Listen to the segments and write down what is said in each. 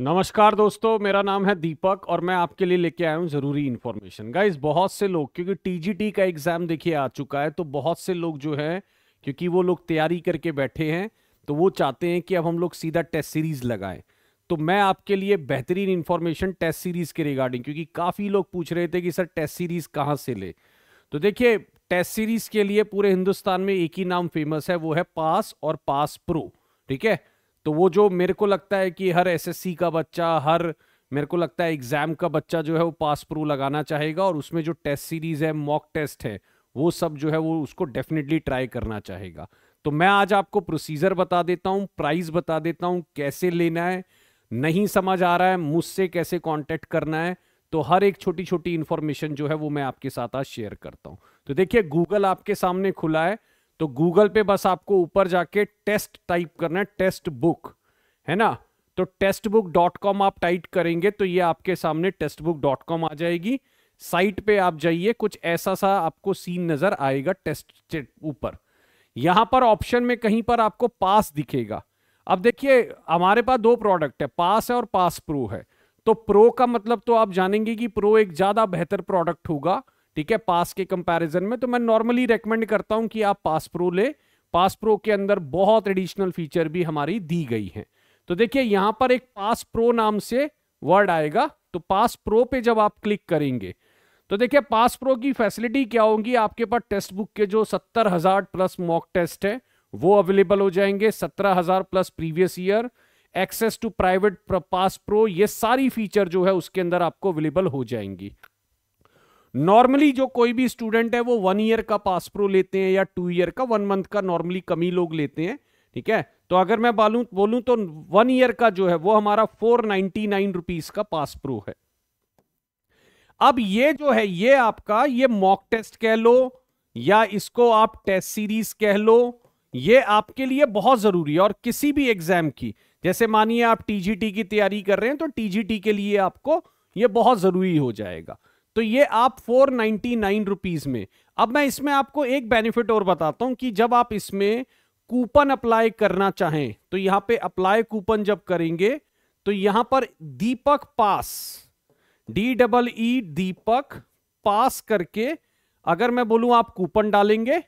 नमस्कार दोस्तों मेरा नाम है दीपक और मैं आपके लिए लेके आया हूँ ज़रूरी इन्फॉर्मेशन गाइज बहुत से लोग क्योंकि टीजीटी का एग्ज़ाम देखिए आ चुका है तो बहुत से लोग जो है क्योंकि वो लोग तैयारी करके बैठे हैं तो वो चाहते हैं कि अब हम लोग सीधा टेस्ट सीरीज़ लगाए तो मैं आपके लिए बेहतरीन इन्फॉर्मेशन टेस्ट सीरीज़ के रिगार्डिंग क्योंकि काफ़ी लोग पूछ रहे थे कि सर टेस्ट सीरीज़ कहाँ से ले तो देखिए टेस्ट सीरीज़ के लिए पूरे हिंदुस्तान में एक ही नाम फेमस है वो है पास और पास प्रो ठीक है तो वो जो मेरे को लगता है कि हर एसएससी का बच्चा हर मेरे को लगता है एग्जाम का बच्चा जो है वो पास प्रू लगाना चाहेगा और उसमें जो टेस्ट सीरीज है मॉक टेस्ट है वो सब जो है वो उसको डेफिनेटली ट्राई करना चाहेगा तो मैं आज आपको प्रोसीजर बता देता हूँ प्राइस बता देता हूँ कैसे लेना है नहीं समझ आ रहा है मुझसे कैसे कांटेक्ट करना है तो हर एक छोटी छोटी इंफॉर्मेशन जो है वो मैं आपके साथ आज शेयर करता हूँ तो देखिए गूगल आपके सामने खुला है तो गूगल पे बस आपको ऊपर जाके टेस्ट टाइप करना है टेस्ट बुक है ना तो टेस्ट बुक डॉट कॉम आप टाइप करेंगे तो ये आपके सामने टेस्ट बुक डॉट कॉम आ जाएगी साइट पे आप जाइए कुछ ऐसा सा आपको सीन नजर आएगा टेस्ट ऊपर यहां पर ऑप्शन में कहीं पर आपको पास दिखेगा अब देखिए हमारे पास दो प्रोडक्ट है पास है और पास प्रो है तो प्रो का मतलब तो आप जानेंगे कि प्रो एक ज्यादा बेहतर प्रोडक्ट होगा ठीक है पास के कंपैरिजन में तो मैं नॉर्मली रेकमेंड करता हूं कि आप पास प्रो ले पास प्रो के अंदर बहुत एडिशनल फीचर भी हमारी दी गई हैं तो देखिए यहां पर एक पास प्रो नाम से वर्ड आएगा तो पास प्रो पे जब आप क्लिक करेंगे तो देखिए पास प्रो की फैसिलिटी क्या होगी आपके पास टेस्ट बुक के जो सत्तर हजार प्लस मॉक टेस्ट है वो अवेलेबल हो जाएंगे सत्रह हजार plus previous year access to private pass pro ये सारी फीचर जो है उसके अंदर आपको अवेलेबल हो जाएंगी नॉर्मली जो कोई भी स्टूडेंट है वो वन ईयर का पास प्रो लेते हैं या टू ईयर का वन मंथ का नॉर्मली कमी लोग लेते हैं ठीक है तो अगर मैं बालू बोलूं तो वन ईयर का जो है वो हमारा फोर नाइनटी नाइन रुपीज का पास प्रो है अब ये जो है ये आपका ये मॉक टेस्ट कह लो या इसको आप टेस्ट सीरीज कह लो ये आपके लिए बहुत जरूरी है और किसी भी एग्जाम की जैसे मानिए आप टीजीटी की तैयारी कर रहे हैं तो टीजीटी के लिए आपको ये बहुत जरूरी हो जाएगा तो ये आप फोर नाइनटी नाइन रुपीज में अब मैं इसमें आपको एक बेनिफिट और बताता हूं कि जब आप इसमें कूपन अप्लाई करना चाहें तो यहां पे अप्लाई कूपन जब करेंगे तो यहां पर दीपक पास डी डबल ई दीपक पास करके अगर मैं बोलूं आप कूपन डालेंगे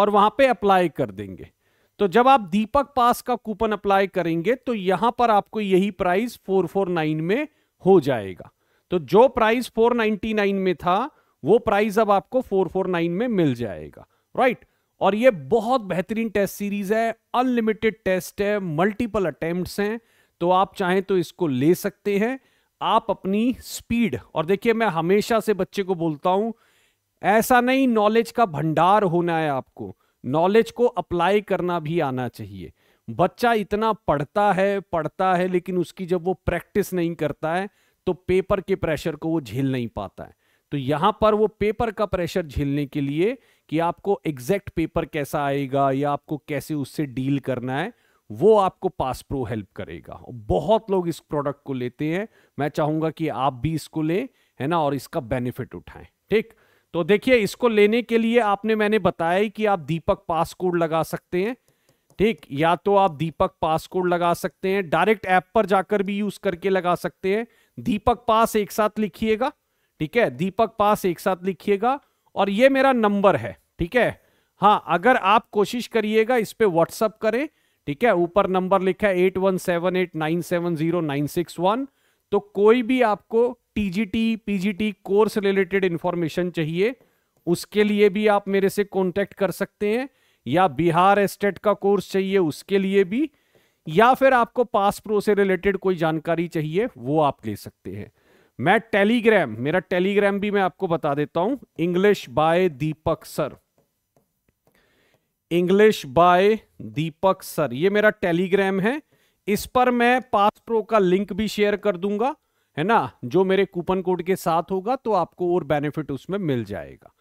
और वहां पे अप्लाई कर देंगे तो जब आप दीपक पास का कूपन अप्लाई करेंगे तो यहां पर आपको यही प्राइस 449 में हो जाएगा तो जो प्राइस 499 में था वो प्राइस अब आपको 449 में मिल जाएगा राइट और ये बहुत बेहतरीन टेस्ट सीरीज है अनलिमिटेड टेस्ट है मल्टीपल अटेम्प्ट हैं तो आप चाहें तो इसको ले सकते हैं आप अपनी स्पीड और देखिए मैं हमेशा से बच्चे को बोलता हूं ऐसा नहीं नॉलेज का भंडार होना है आपको नॉलेज को अप्लाई करना भी आना चाहिए बच्चा इतना पढ़ता है पढ़ता है लेकिन उसकी जब वो प्रैक्टिस नहीं करता है तो पेपर के प्रेशर को वो झेल नहीं पाता है तो यहां पर वो पेपर का प्रेशर झेलने के लिए कि आपको एग्जैक्ट पेपर कैसा आएगा या आपको कैसे उससे डील करना है वो आपको पास प्रो हेल्प करेगा बहुत लोग इस प्रोडक्ट को लेते हैं मैं चाहूंगा कि आप भी इसको लें है ना और इसका बेनिफिट उठाएं ठीक तो देखिए इसको लेने के लिए आपने मैंने बताया कि आप दीपक पास कोड लगा सकते हैं ठीक या तो आप दीपक पास कोड लगा सकते हैं डायरेक्ट ऐप पर जाकर भी यूज करके लगा सकते हैं दीपक पास एक साथ लिखिएगा ठीक है दीपक पास एक साथ लिखिएगा और ये मेरा नंबर है ठीक है हाँ अगर आप कोशिश करिएगा इस पर व्हाट्सअप करें ठीक है ऊपर नंबर लिखा है eight one seven eight nine seven zero nine six one तो कोई भी आपको TGT PGT course related information चाहिए उसके लिए भी आप मेरे से कांटेक्ट कर सकते हैं या बिहार एस्टेट का कोर्स चाहिए उसके लिए भी या फिर आपको पास प्रो से रिलेटेड कोई जानकारी चाहिए वो आप ले सकते हैं मैं टेलीग्राम मेरा टेलीग्राम भी मैं आपको बता देता हूं English by Deepak sir English by Deepak sir ये मेरा टेलीग्राम है इस पर मैं पास प्रो का लिंक भी शेयर कर दूंगा है ना जो मेरे कूपन कोड के साथ होगा तो आपको और बेनिफिट उसमें मिल जाएगा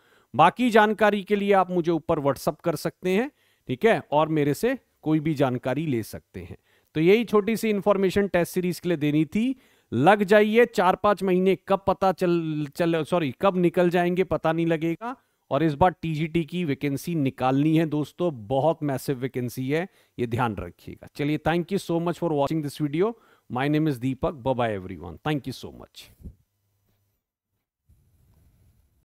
बाकी जानकारी के लिए आप मुझे ऊपर व्हाट्सअप कर सकते हैं ठीक है और मेरे से कोई भी जानकारी ले सकते हैं तो यही छोटी सी इंफॉर्मेशन टेस्ट सीरीज के लिए देनी थी लग जाइए चार पांच महीने कब पता चल चल सॉरी कब निकल जाएंगे पता नहीं लगेगा और इस बार टीजीटी की वैकेंसी निकालनी है दोस्तों बहुत मैसिव वैकेंसी है ये ध्यान रखिएगा चलिए thank you so much for watching this video my name is Deepak bye everyone thank you so much